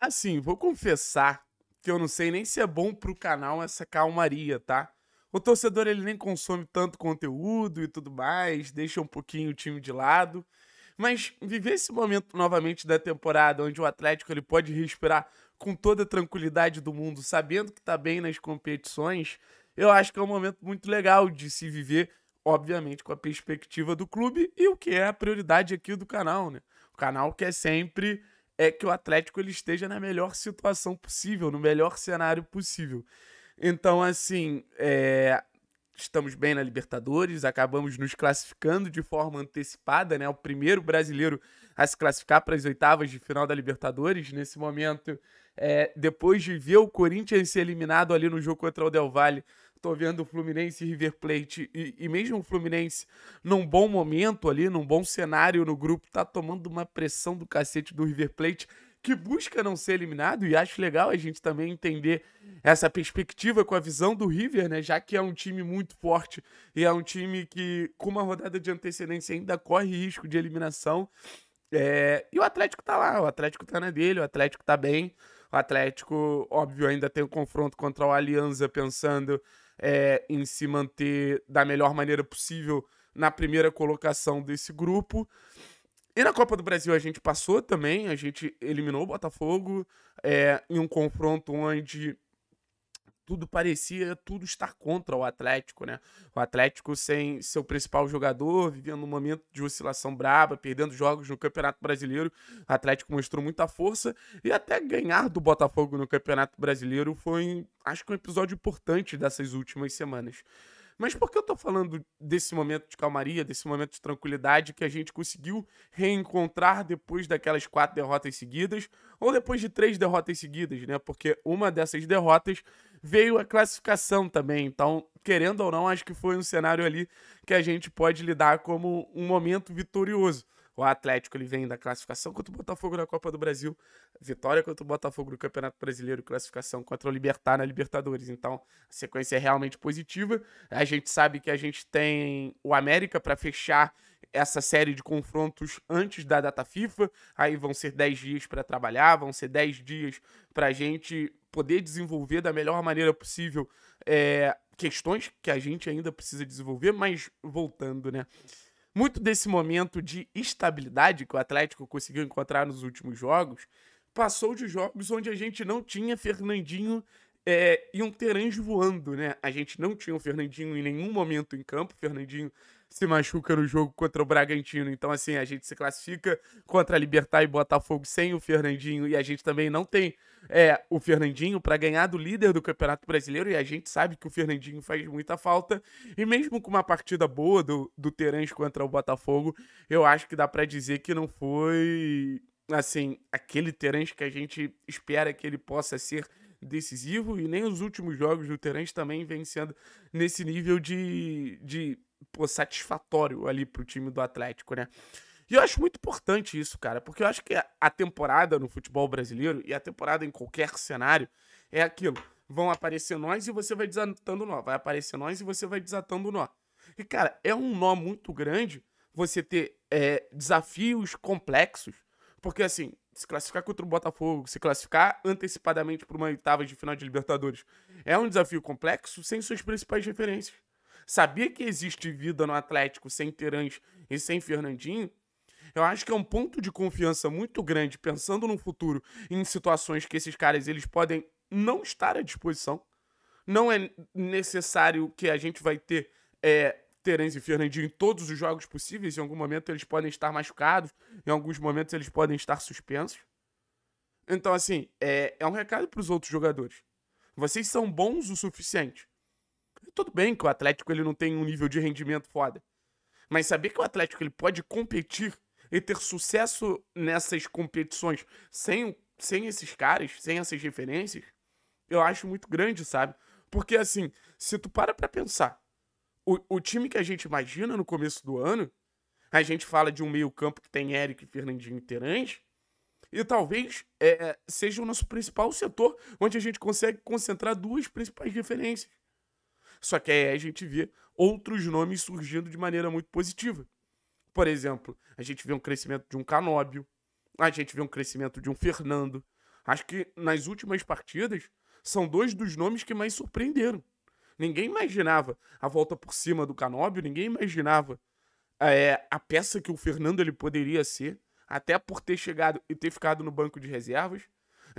Assim, vou confessar que eu não sei nem se é bom pro canal essa calmaria, tá? O torcedor ele nem consome tanto conteúdo e tudo mais, deixa um pouquinho o time de lado. Mas viver esse momento novamente da temporada onde o Atlético ele pode respirar com toda a tranquilidade do mundo, sabendo que tá bem nas competições, eu acho que é um momento muito legal de se viver, obviamente, com a perspectiva do clube e o que é a prioridade aqui do canal, né? O canal que é sempre é que o Atlético ele esteja na melhor situação possível, no melhor cenário possível. Então, assim, é, estamos bem na Libertadores, acabamos nos classificando de forma antecipada, né? O primeiro brasileiro a se classificar para as oitavas de final da Libertadores. Nesse momento, é, depois de ver o Corinthians ser eliminado ali no jogo contra o Del Valle Tô vendo o Fluminense e River Plate. E, e, mesmo o Fluminense, num bom momento ali, num bom cenário no grupo, tá tomando uma pressão do cacete do River Plate, que busca não ser eliminado. E acho legal a gente também entender essa perspectiva com a visão do River, né? Já que é um time muito forte e é um time que, com uma rodada de antecedência, ainda corre risco de eliminação. É... E o Atlético tá lá, o Atlético tá na dele, o Atlético tá bem. O Atlético, óbvio, ainda tem o um confronto contra o Alianza, pensando é, em se manter da melhor maneira possível na primeira colocação desse grupo. E na Copa do Brasil a gente passou também, a gente eliminou o Botafogo é, em um confronto onde tudo parecia tudo estar contra o Atlético, né? O Atlético sem seu principal jogador, vivendo um momento de oscilação braba, perdendo jogos no Campeonato Brasileiro. O Atlético mostrou muita força e até ganhar do Botafogo no Campeonato Brasileiro foi, acho que um episódio importante dessas últimas semanas. Mas por que eu tô falando desse momento de calmaria, desse momento de tranquilidade que a gente conseguiu reencontrar depois daquelas quatro derrotas seguidas, ou depois de três derrotas seguidas, né? Porque uma dessas derrotas veio a classificação também. Então, querendo ou não, acho que foi um cenário ali que a gente pode lidar como um momento vitorioso. O Atlético ele vem da classificação contra o Botafogo na Copa do Brasil, vitória contra o Botafogo no Campeonato Brasileiro, classificação contra o Libertar na Libertadores. Então, a sequência é realmente positiva. A gente sabe que a gente tem o América para fechar essa série de confrontos antes da data FIFA. Aí vão ser 10 dias para trabalhar, vão ser 10 dias para a gente poder desenvolver da melhor maneira possível é, questões que a gente ainda precisa desenvolver, mas voltando, né? Muito desse momento de estabilidade que o Atlético conseguiu encontrar nos últimos jogos passou de jogos onde a gente não tinha Fernandinho é, e um Terange voando, né? A gente não tinha o Fernandinho em nenhum momento em campo. Fernandinho se machuca no jogo contra o Bragantino. Então, assim, a gente se classifica contra a Libertar e Botafogo sem o Fernandinho. E a gente também não tem é, o Fernandinho para ganhar do líder do Campeonato Brasileiro. E a gente sabe que o Fernandinho faz muita falta. E mesmo com uma partida boa do, do Terãs contra o Botafogo, eu acho que dá para dizer que não foi, assim, aquele Terãs que a gente espera que ele possa ser decisivo e nem os últimos jogos do Terence também vêm sendo nesse nível de, de pô, satisfatório ali pro time do Atlético, né? E eu acho muito importante isso, cara, porque eu acho que a temporada no futebol brasileiro e a temporada em qualquer cenário é aquilo. Vão aparecer nós e você vai desatando nó. Vai aparecer nós e você vai desatando nó. E, cara, é um nó muito grande você ter é, desafios complexos. Porque, assim, se classificar contra o Botafogo, se classificar antecipadamente para uma oitava de final de Libertadores, é um desafio complexo sem suas principais referências sabia que existe vida no Atlético sem Terãs e sem Fernandinho, eu acho que é um ponto de confiança muito grande, pensando no futuro, em situações que esses caras eles podem não estar à disposição. Não é necessário que a gente vai ter é, Terence e Fernandinho em todos os jogos possíveis. Em algum momento eles podem estar machucados, em alguns momentos eles podem estar suspensos. Então, assim, é, é um recado para os outros jogadores. Vocês são bons o suficiente tudo bem que o Atlético ele não tem um nível de rendimento foda. Mas saber que o Atlético ele pode competir e ter sucesso nessas competições sem, sem esses caras, sem essas referências, eu acho muito grande, sabe? Porque assim, se tu para pra pensar, o, o time que a gente imagina no começo do ano, a gente fala de um meio-campo que tem Eric, Fernandinho e Terãs, e talvez é, seja o nosso principal setor onde a gente consegue concentrar duas principais referências. Só que aí a gente vê outros nomes surgindo de maneira muito positiva. Por exemplo, a gente vê um crescimento de um Canóbio, a gente vê um crescimento de um Fernando. Acho que nas últimas partidas são dois dos nomes que mais surpreenderam. Ninguém imaginava a volta por cima do Canóbio, ninguém imaginava é, a peça que o Fernando ele poderia ser, até por ter chegado e ter ficado no banco de reservas.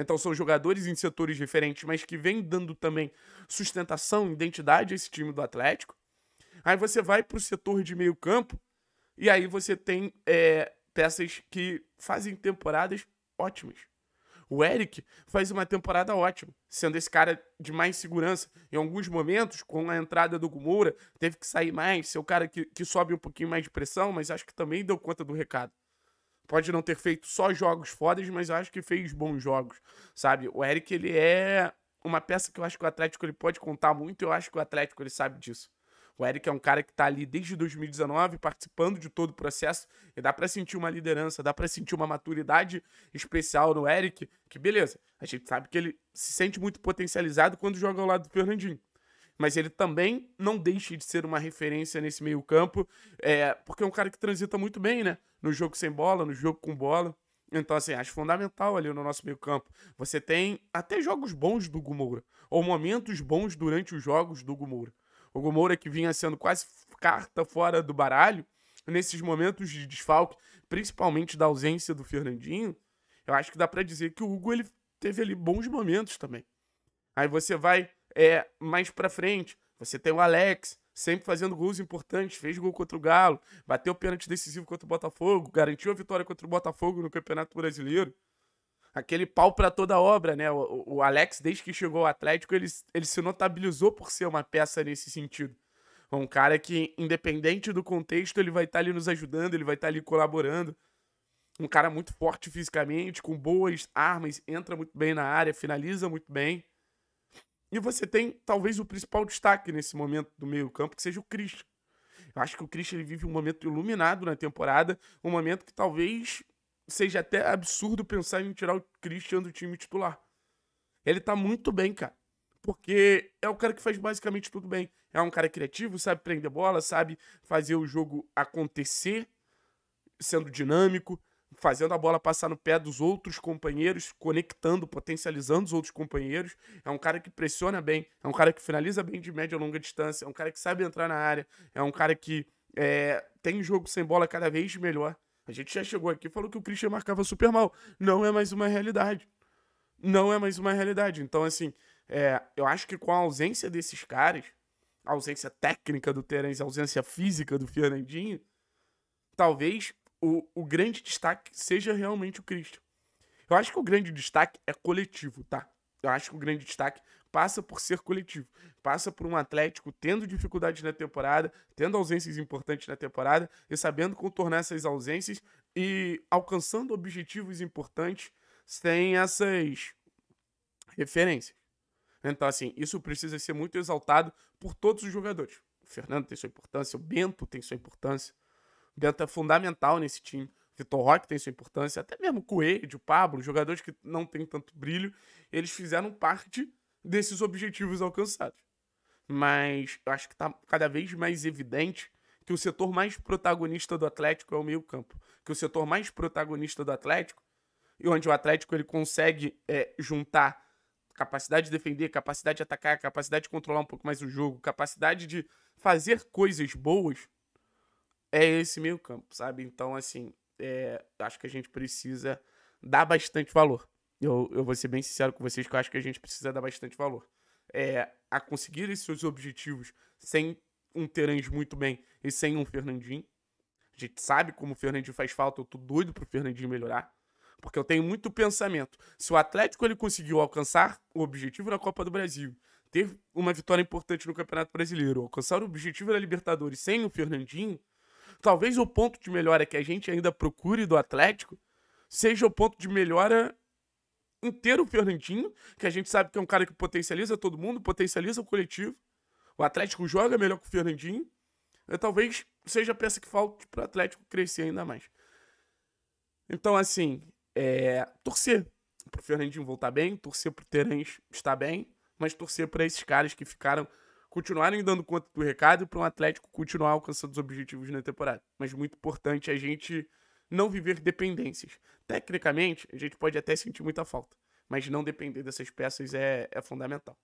Então são jogadores em setores diferentes, mas que vem dando também sustentação, identidade a esse time do Atlético. Aí você vai para o setor de meio campo e aí você tem é, peças que fazem temporadas ótimas. O Eric faz uma temporada ótima, sendo esse cara de mais segurança. Em alguns momentos, com a entrada do Gumura, teve que sair mais, ser o cara que, que sobe um pouquinho mais de pressão, mas acho que também deu conta do recado pode não ter feito só jogos fodas, mas eu acho que fez bons jogos, sabe? O Eric, ele é uma peça que eu acho que o Atlético ele pode contar muito, eu acho que o Atlético ele sabe disso. O Eric é um cara que está ali desde 2019, participando de todo o processo, e dá para sentir uma liderança, dá para sentir uma maturidade especial no Eric, que beleza, a gente sabe que ele se sente muito potencializado quando joga ao lado do Fernandinho mas ele também não deixa de ser uma referência nesse meio campo, é, porque é um cara que transita muito bem, né? No jogo sem bola, no jogo com bola. Então, assim, acho fundamental ali no nosso meio campo. Você tem até jogos bons do Gumoura, ou momentos bons durante os jogos do Gumoura. O Gumoura que vinha sendo quase carta fora do baralho, nesses momentos de desfalque, principalmente da ausência do Fernandinho, eu acho que dá para dizer que o Hugo ele teve ali bons momentos também. Aí você vai é, mais para frente, você tem o Alex, sempre fazendo gols importantes, fez gol contra o Galo, bateu o pênalti decisivo contra o Botafogo, garantiu a vitória contra o Botafogo no Campeonato Brasileiro. Aquele pau para toda obra, né? O, o, Alex, desde que chegou ao Atlético, ele, ele se notabilizou por ser uma peça nesse sentido. Um cara que, independente do contexto, ele vai estar tá ali nos ajudando, ele vai estar tá ali colaborando. Um cara muito forte fisicamente, com boas armas, entra muito bem na área, finaliza muito bem. E você tem talvez o principal destaque nesse momento do meio-campo, que seja o Christian. Eu acho que o Christian ele vive um momento iluminado na temporada, um momento que talvez seja até absurdo pensar em tirar o Christian do time titular. Ele tá muito bem, cara. Porque é o cara que faz basicamente tudo bem. É um cara criativo, sabe prender bola, sabe fazer o jogo acontecer, sendo dinâmico, fazendo a bola passar no pé dos outros companheiros, conectando, potencializando os outros companheiros. É um cara que pressiona bem, é um cara que finaliza bem de média a longa distância, é um cara que sabe entrar na área, é um cara que é, tem jogo sem bola cada vez melhor. A gente já chegou aqui e falou que o Christian marcava super mal. Não é mais uma realidade. Não é mais uma realidade. Então, assim, é, eu acho que com a ausência desses caras, a ausência técnica do Terence, a ausência física do Fernandinho, talvez o, o grande destaque seja realmente o Cristo. Eu acho que o grande destaque é coletivo, tá? Eu acho que o grande destaque passa por ser coletivo. Passa por um Atlético tendo dificuldades na temporada, tendo ausências importantes na temporada e sabendo contornar essas ausências e alcançando objetivos importantes sem essas referências. Então, assim, isso precisa ser muito exaltado por todos os jogadores. O Fernando tem sua importância, o Bento tem sua importância, Bento é fundamental nesse time. Vitor Roque tem sua importância, até mesmo Coelho, Pablo, jogadores que não têm tanto brilho, eles fizeram parte desses objetivos alcançados. Mas eu acho que está cada vez mais evidente que o setor mais protagonista do Atlético é o meio-campo. Que o setor mais protagonista do Atlético, e onde o Atlético ele consegue é, juntar capacidade de defender, capacidade de atacar, capacidade de controlar um pouco mais o jogo, capacidade de fazer coisas boas, é esse meio campo, sabe? Então, assim, é, acho que a gente precisa dar bastante valor. Eu, eu vou ser bem sincero com vocês que eu acho que a gente precisa dar bastante valor. É, a conseguir esses objetivos sem um Terãs muito bem e sem um Fernandinho. A gente sabe como o Fernandinho faz falta, eu tô doido pro Fernandinho melhorar. Porque eu tenho muito pensamento. Se o Atlético ele conseguiu alcançar o objetivo da Copa do Brasil, ter uma vitória importante no Campeonato Brasileiro, alcançar o objetivo da Libertadores sem o Fernandinho, Talvez o ponto de melhora que a gente ainda procure do Atlético seja o ponto de melhora inteiro o Fernandinho, que a gente sabe que é um cara que potencializa todo mundo, potencializa o coletivo. O Atlético joga melhor que o Fernandinho. E é, talvez seja a peça que falta para o Atlético crescer ainda mais. Então, assim, é... torcer para o Fernandinho voltar bem, torcer para o estar bem, mas torcer para esses caras que ficaram continuarem dando conta do recado e para um Atlético continuar alcançando os objetivos na temporada. Mas muito importante a gente não viver dependências. Tecnicamente, a gente pode até sentir muita falta, mas não depender dessas peças é, é fundamental.